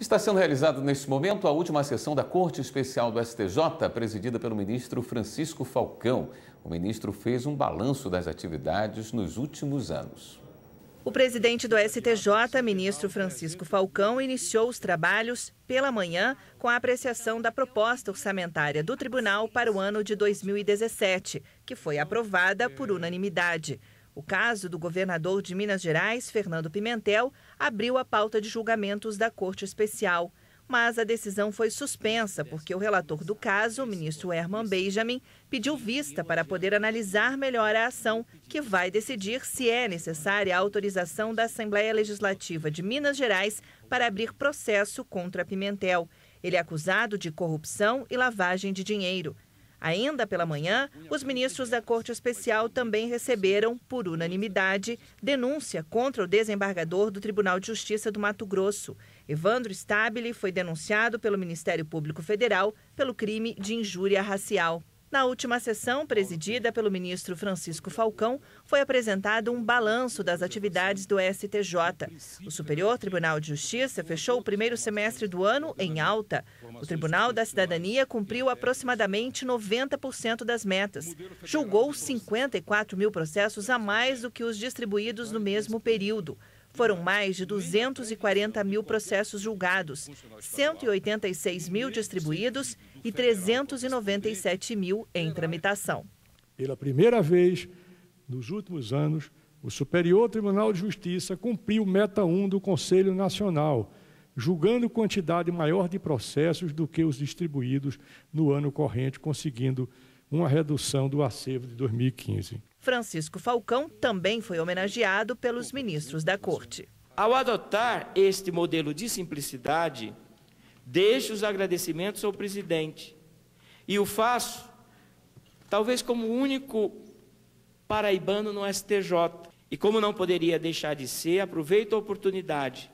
Está sendo realizada neste momento a última sessão da Corte Especial do STJ, presidida pelo ministro Francisco Falcão. O ministro fez um balanço das atividades nos últimos anos. O presidente do STJ, ministro Francisco Falcão, iniciou os trabalhos pela manhã com a apreciação da proposta orçamentária do tribunal para o ano de 2017, que foi aprovada por unanimidade. O caso do governador de Minas Gerais, Fernando Pimentel, abriu a pauta de julgamentos da Corte Especial. Mas a decisão foi suspensa porque o relator do caso, o ministro Herman Benjamin, pediu vista para poder analisar melhor a ação, que vai decidir se é necessária a autorização da Assembleia Legislativa de Minas Gerais para abrir processo contra Pimentel. Ele é acusado de corrupção e lavagem de dinheiro. Ainda pela manhã, os ministros da Corte Especial também receberam, por unanimidade, denúncia contra o desembargador do Tribunal de Justiça do Mato Grosso. Evandro Stabile foi denunciado pelo Ministério Público Federal pelo crime de injúria racial. Na última sessão, presidida pelo ministro Francisco Falcão, foi apresentado um balanço das atividades do STJ. O Superior Tribunal de Justiça fechou o primeiro semestre do ano em alta. O Tribunal da Cidadania cumpriu aproximadamente 90% das metas. Julgou 54 mil processos a mais do que os distribuídos no mesmo período. Foram mais de 240 mil processos julgados, 186 mil distribuídos e 397 mil em tramitação. Pela primeira vez nos últimos anos, o Superior Tribunal de Justiça cumpriu meta 1 do Conselho Nacional, julgando quantidade maior de processos do que os distribuídos no ano corrente, conseguindo uma redução do acervo de 2015. Francisco Falcão também foi homenageado pelos ministros da Corte. Ao adotar este modelo de simplicidade, deixo os agradecimentos ao presidente e o faço, talvez como único paraibano no STJ. E como não poderia deixar de ser, aproveito a oportunidade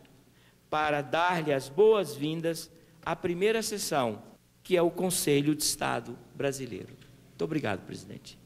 para dar-lhe as boas-vindas à primeira sessão, que é o Conselho de Estado brasileiro. Muito obrigado, presidente.